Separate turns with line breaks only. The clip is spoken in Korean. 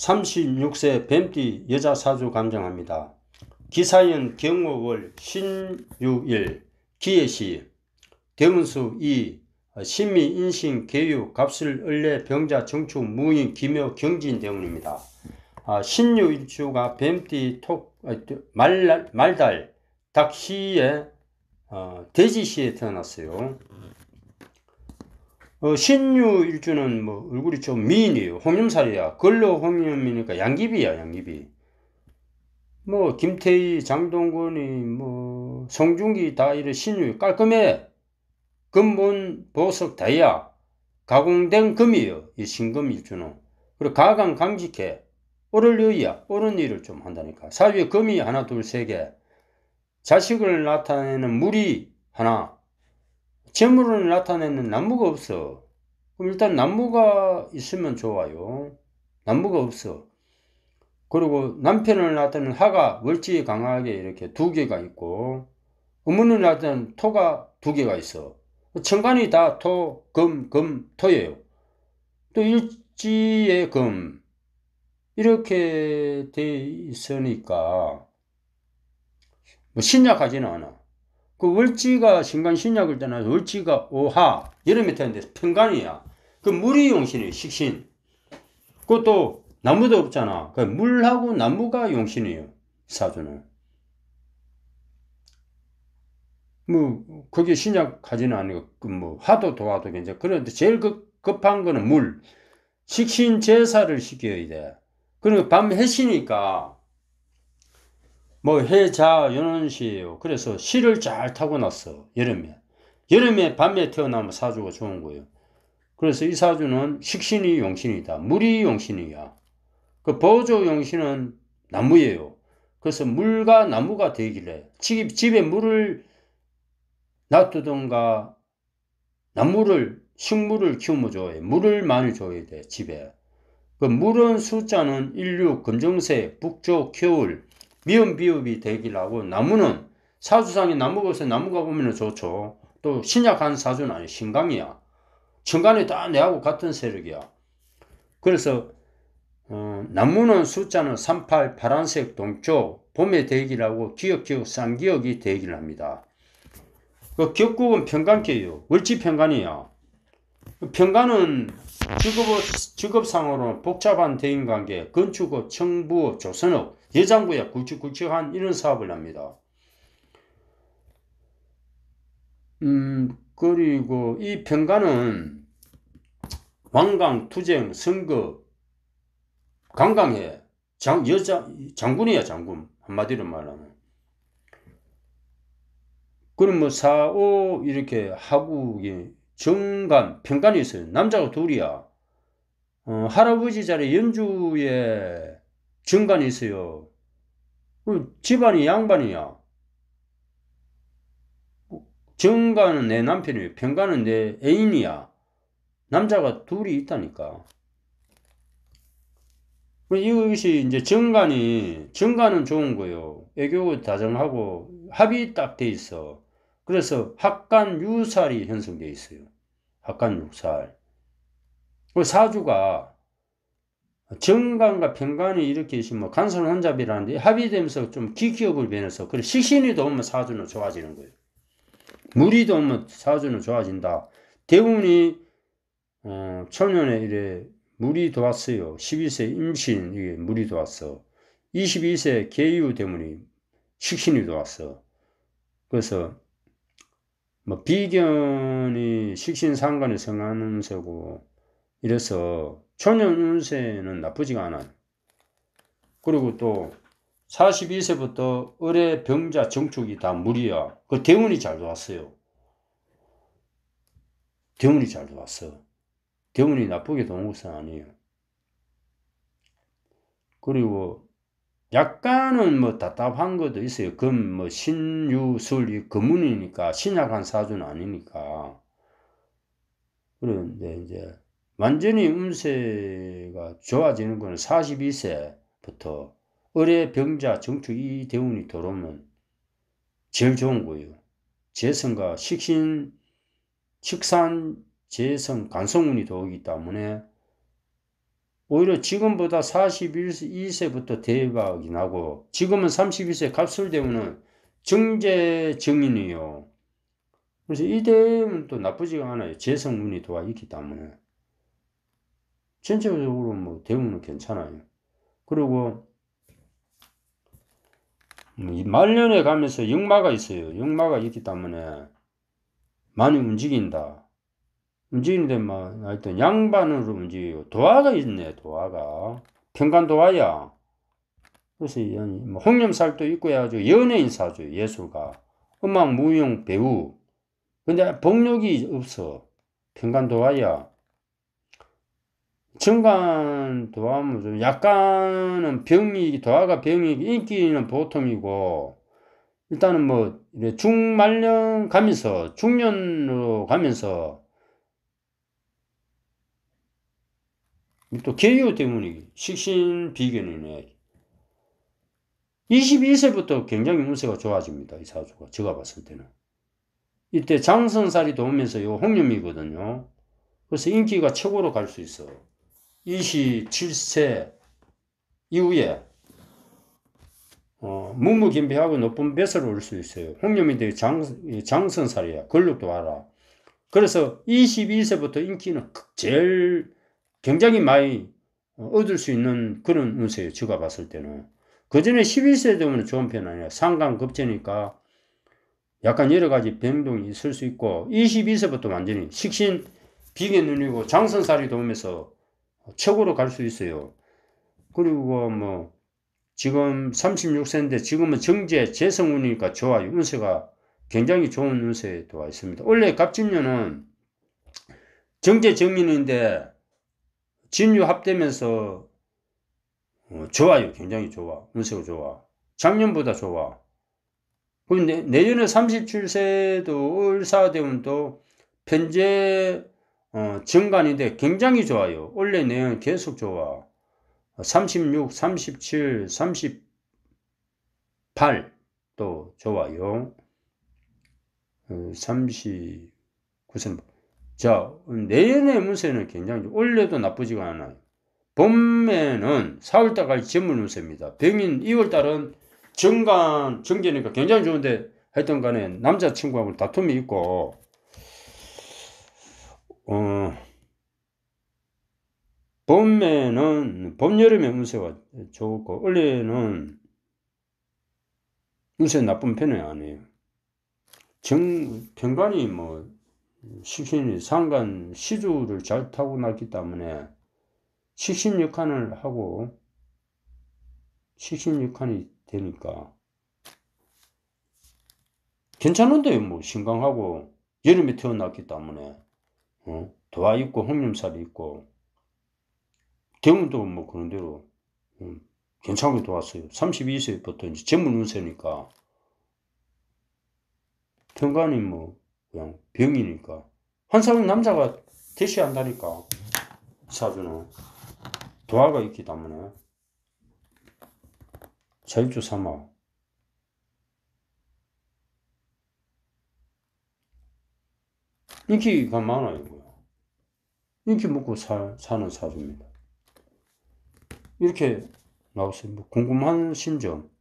36세 뱀띠 여자 사주 감정합니다. 기사연 경호월 1 6일 기예시 대문수 2 신미 인신 개유 갑술 을례 병자 정축 무인 기묘 경진 대운입니다. 아, 신유일주가 뱀띠 톡 말, 말달 닭시에 어, 돼지시에 태어났어요. 어, 신유일주는 뭐 얼굴이 좀 미인이에요. 홍염살이야. 걸로 홍염이니까 양귀비야 양귀비. 뭐 김태희, 장동건이 뭐 송중기 다이래 신유 깔끔해. 금본 보석 다이아 가공된 금이에요. 이 신금일주는. 그리고 가강 강직해. 오를 여이야. 오른 일을 좀 한다니까. 사위에 금이 하나 둘 세 개. 자식을 나타내는 물이 하나. 재물을 나타내는 나무가 없어. 그럼 일단 나무가 있으면 좋아요. 나무가 없어. 그리고 남편을 나타내는 하가 월지 강하게 이렇게 두 개가 있고, 어머니를 나타내는 토가 두 개가 있어. 천간이 다 토, 금, 금, 토예요. 또 일지의 금. 이렇게 돼 있으니까, 뭐 신약하지는 않아. 그을지가 신간 신약을 떠나서 월지가 오하 여름에 태는데 평간이야. 그 물이 용신이 식신. 그것도 나무도 없잖아. 그 물하고 나무가 용신이에요. 사주는. 뭐 그게 신약가지는 아니고 그 뭐화도 도와도 괜찮. 그런데 제일 급, 급한 거는 물. 식신 제사를 시켜야 돼. 그리고 밤 해시니까 뭐 해자 연원시예요. 그래서 시를 잘 타고났어. 여름에. 여름에 밤에 태어나면 사주가 좋은 거예요. 그래서 이 사주는 식신이 용신이다. 물이 용신이야. 그 보조 용신은 나무예요. 그래서 물과 나무가 되길래 집, 집에 물을 놔두던가 나무를 식물을 키우면 좋아해. 물을 많이 줘야 돼 집에. 그 물은 숫자는 인류, 검정색, 북쪽, 겨울, 미음 비읍이 되길 하고 나무는 사주상에 나무가 없어 나무가 보면 좋죠. 또 신약한 사주는 아니 신강이야. 중간에 다 내하고 같은 세력이야. 그래서 어, 나무는 숫자는 38 파란색 동쪽 봄에대기하고 기억기억 쌍기억이 대기를 합니다. 그 격국은 평강계예요. 월지 평강이야. 평가는 직업, 직업상으로 복잡한 대인관계, 건축업, 청부업, 조선업, 예장구역, 굵직굵직한 이런 사업을 합니다. 음, 그리고 이 평가는 왕강, 투쟁, 선거, 강강해, 장, 여자, 장군이야, 장군. 한마디로 말하면. 그럼 뭐, 사오, 이렇게 하국이 정관, 평간이 있어요. 남자가 둘이야. 어, 할아버지 자리 연주에 정관이 있어요. 어, 집안이 양반이야. 정관은 내남편이 평간은 내 애인이야. 남자가 둘이 있다니까. 이것이 이제 정관이, 정관은 좋은 거요 애교 다정하고 합이 딱 돼 있어. 그래서 학간 유살이 형성되어 있어요. 학간 유살. 그 사주가 정관과 평관이 이렇게 있으면 뭐 간선 혼잡이라는데 합의되면서 좀 기기업을 변해서 그래 식신이 도우면 뭐 사주는 좋아지는 거예요. 물이 도우면 뭐 사주는 좋아진다. 대운이 어, 천년에 이래 물이 도왔어요. 12세 임신 이게 물이 도왔어. 22세 개유 대문이 식신이 도왔어. 그래서 뭐 비견이 식신상관에 성하는새고 이래서 초년운세는 나쁘지가 않아. 요 그리고 또 42세부터 을의 병자 정축이 다무리야그 대운이 잘좋왔어요 대운이 잘좋왔어 대운이 나쁘게 도는 것은 아니에요. 그리고 약간은 뭐 답답한 것도 있어요. 금, 뭐, 신유술, 금문이니까, 신약한 사주는 아니니까. 그런데 이제, 완전히 운세가 좋아지는 거는 42세부터, 을의 병자, 정축 이 대운이 들어오면 제일 좋은 거예요. 재성과 식신, 식산, 재성, 간성운이 들오기 때문에 오히려 지금보다 42세부터 대박이 나고 지금은 3 2세 갑술 대면은 정제 정인이요. 그래서 이대회또 나쁘지가 않아요. 재성운이 도와 있기 때문에. 전체적으로 뭐 대운은 괜찮아요. 그리고 뭐 말년에 가면서 역마가 있어요. 역마가 있기 때문에 많이 움직인다. 움직이는데만 하여튼 양반으로 움직이고 도화가 있네 도화가 평간 도화야. 그래서 뭐 홍염살도 있고 해가지고 연예인 사주 예술가 음악 무용 배우 근데 복력이 없어 평간 도화야. 정관 도화면 좀 약간은 병이 도화가 병이 인기는 보통이고 일단은 뭐 중말년 가면서 중년으로 가면서 또 개요 때문이 식신 비견이네. 22세부터 굉장히 운세가 좋아집니다. 이 사주가. 제가 봤을 때는. 이때 장선살이 도우면서 요 홍염이거든요. 그래서 인기가 최고로 갈 수 있어. 27세 이후에 어, 무무김비하고 높은 뱃을 올 수 있어요. 홍염인데 장선살이야. 근력도 알아. 그래서 22세부터 인기는 그 제일 굉장히 많이 얻을 수 있는 그런 운세예요. 제가 봤을 때는. 그 전에 11세 되면 좋은 편 아니야. 상강급제니까 약간 여러 가지 변동이 있을 수 있고 22세부터 완전히 식신 비계 눈이고 장선살이 도우면서 최고로 갈 수 있어요. 그리고 뭐 지금 36세인데 지금은 정제 재성운이니까 좋아요. 운세가 굉장히 좋은 운세에 도와 있습니다. 원래 갑진년은 정제 정민인데 진유 합되면서 어, 좋아요. 굉장히 좋아. 운세가 좋아. 작년보다 좋아. 근데 내년에 37세도 을사되면 또 현재 어, 정관인데 굉장히 좋아요. 원래 내년 계속 좋아. 36, 37, 38또 좋아요. 3 어, 9세 자, 내년의 운세는 굉장히 올해도 나쁘지가 않아요. 봄에는 4월달까지 재물 운세입니다. 병인 2월달은 정간, 정계니까 굉장히 좋은데 하여튼 간에 남자친구하고 다툼이 있고, 어, 봄에는, 봄, 여름에 운세가 좋고, 올해는 운세 나쁜 편은 아니에요. 정, 평간이 뭐, 음, 시신이 상간 시주를 잘 타고났기 때문에 식신육한을 하고 식신육한이 되니까 괜찮은데 뭐 신강하고 여름에 태어났기 때문에 어? 도화 있고 홍림살이 있고 대운도 뭐 그런 대로 음, 괜찮게 도왔어요. 32세부터 이제 젊은 운세니까 평간이 뭐 그냥 병이니까. 환상은 남자가 대시한다니까. 사주는. 도화가 있기 때문에. 자주 삼아. 인기가 많아요. 인기 먹고 사, 사는 사주입니다. 이렇게 나오세요. 뭐 궁금한 심정.